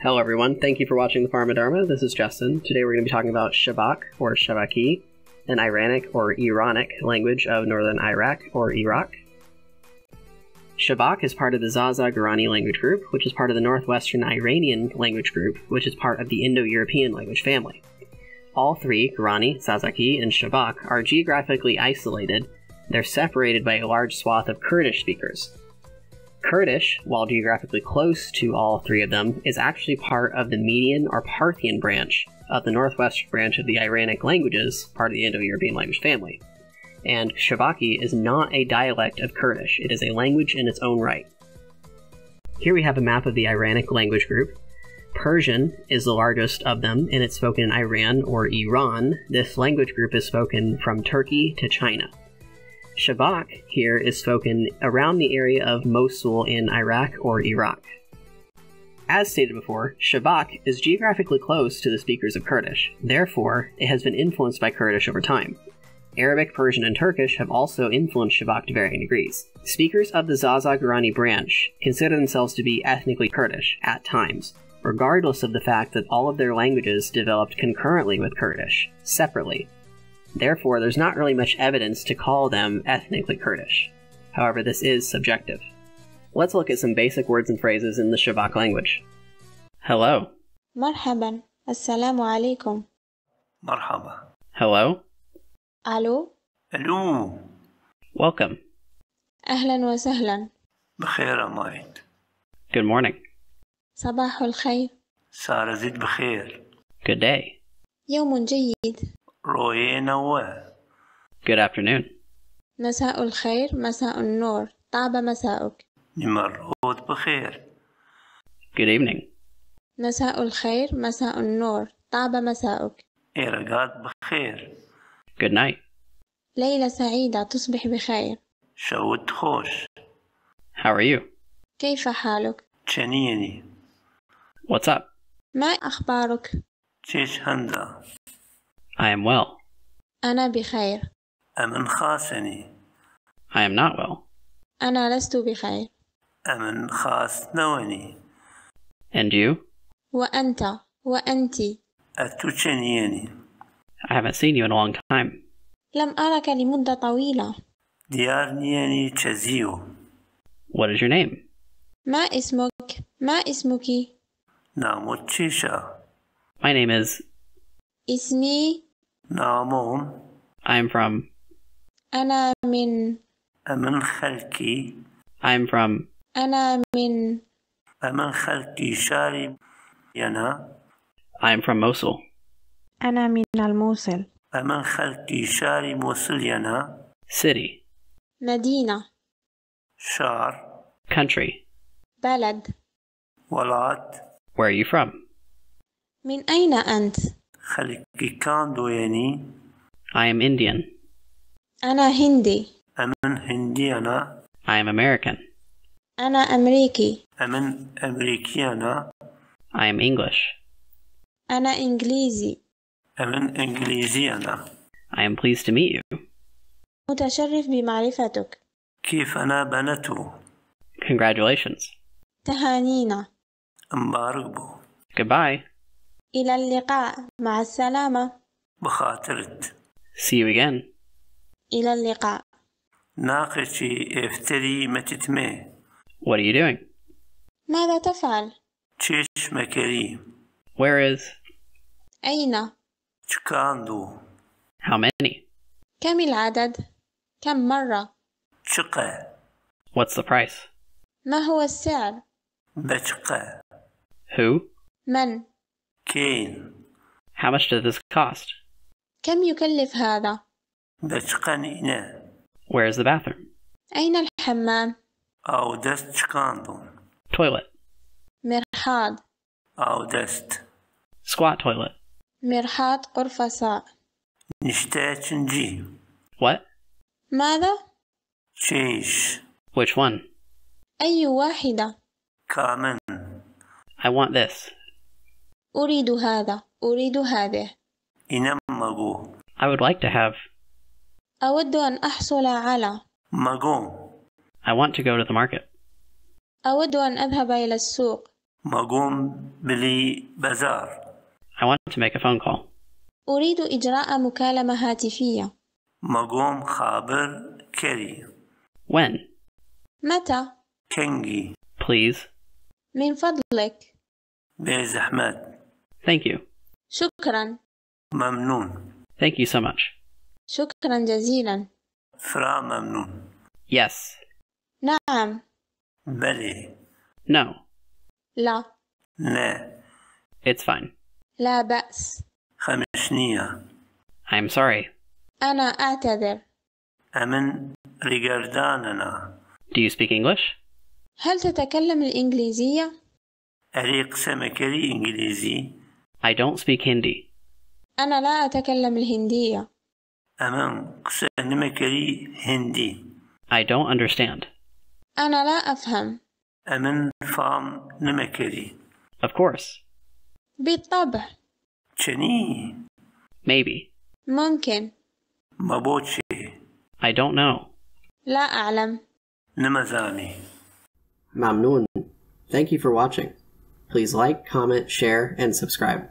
Hello, everyone. Thank you for watching the Pharmadharma. This is Justin. Today we're going to be talking about Shabak or Shabaki, an Iranic or Iranic language of northern Iraq or Iraq. Shabak is part of the Zaza Guarani language group, which is part of the northwestern Iranian language group, which is part of the Indo European language family. All three, Guarani, Zazaki, and Shabak, are geographically isolated. They're separated by a large swath of Kurdish speakers, Kurdish, while geographically close to all three of them, is actually part of the Median or Parthian branch of the northwestern branch of the Iranic languages, part of the Indo European language family. And Shabaki is not a dialect of Kurdish, it is a language in its own right. Here we have a map of the Iranic language group. Persian is the largest of them, and it's spoken in Iran or Iran. This language group is spoken from Turkey to China. Shabak here is spoken around the area of Mosul in Iraq or Iraq. As stated before, Shabak is geographically close to the speakers of Kurdish, therefore, it has been influenced by Kurdish over time. Arabic, Persian, and Turkish have also influenced Shabak to varying degrees. Speakers of the Zaza Gorani branch consider themselves to be ethnically Kurdish, at times, regardless of the fact that all of their languages developed concurrently with Kurdish, separately, Therefore, there's not really much evidence to call them ethnically Kurdish. However, this is subjective. Let's look at some basic words and phrases in the Shavak language. Hello. Marhaban. Assalamu alaikum. Marhaba. Hello. Alo. Hello. Welcome. أهلا وسهلا. بخير أماريت. Good morning. صباح الخير. صار زيد بخير. Good day. يوم جيد. روينا و Good afternoon. مساء الخير مساء النور طاب مساؤك نمرود بخير Good evening. مساء الخير مساء النور طاب مساءك إرقاد بخير Good night. ليلة سعيدة تصبح بخير شوت خوش How are you? كيف حالك تشنيني What's up? ما أخبارك تشيش هندا I am well. أنا بخير. أمن خاسني. I am not well. أنا لست بخير. أمن خاسنوني. And you? وأنت وأنت. أتجنيني. I haven't seen you in a long time. لم أرك لمدة طويلة. ديارنيني تزيو. What is your name? ما اسمك؟ ما اسمك؟ ناموتشيشا. My name is. اسمي نعم I'm from أنا من من خلكي. I'm from أنا من من خلكي شارب ينا. i I'm from Mosul أنا من الموصل من خلكي شاري موصل ينا. City مدينة شار Country بلد ولاة Where are you from؟ من أين أنت؟ خلقك كان دويني I am Indian أنا هندي أمن هندي أنا I am American أنا أمريكي أمن أمريكي أنا I am English أنا إنجليزي أمن إنجليزي أنا I am pleased to meet you متشرف بمعرفتك كيف أنا بنتو? Congratulations تهانينا مبارك Goodbye إلى اللقاء مع السلامة بخاطرت See you again إلى اللقاء ناقشي افتري ما تتمي What are you doing? ماذا تفعل؟ تشيش مكريم Where is? أين؟ تشكاندو How many? كم العدد؟ كم مرة؟ تشقى What's the price? ما هو السعر؟ بتشقى Who? من؟ cane. How much does this cost? كم يكلف هذا؟ دشقان إناء. Where is the bathroom? أين الحمام؟ أو دشقاندون. Toilet. مرحاض. أو دست. Squat toilet. مرحاض غرفة صاع. نشتاج نجي. What? ماذا؟ Change. Which one? أي واحدة؟ كامن. I want this. أريد هذا أريد هذا إنم I would like to have أود أن أحصل على مغو I want to go to the market أود أن أذهب إلى السوق مغوم بلي بازار I want to make a phone call أريد إجراء مكالمة هاتفية مغوم خابر كيري When متى كنجي Please من فضلك بزحمات Thank you. شكرا. ممنون. Thank you so much. شكرا جزيلا. فرا ممنون. Yes. نعم. بلي. No. لا. لا. It's fine. لا بأس. خمسنية. I'm sorry. أنا أعتذر. أمن ريجارداننا. Do you speak English? هل تتكلم الإنجليزية؟ أريق سمكري إنجليزي. I don't speak Hindi. أنا لا أتكلم الهندية. أمان قسنمكري هندي. I don't understand. أنا لا أفهم. أمن فام نمكري. Of course. بالطبع. چني. Maybe. ممكن. ما بوشي. I don't know. لا أعلم. نمزامي. ممنون. Thank you for watching. Please like, comment, share, and subscribe.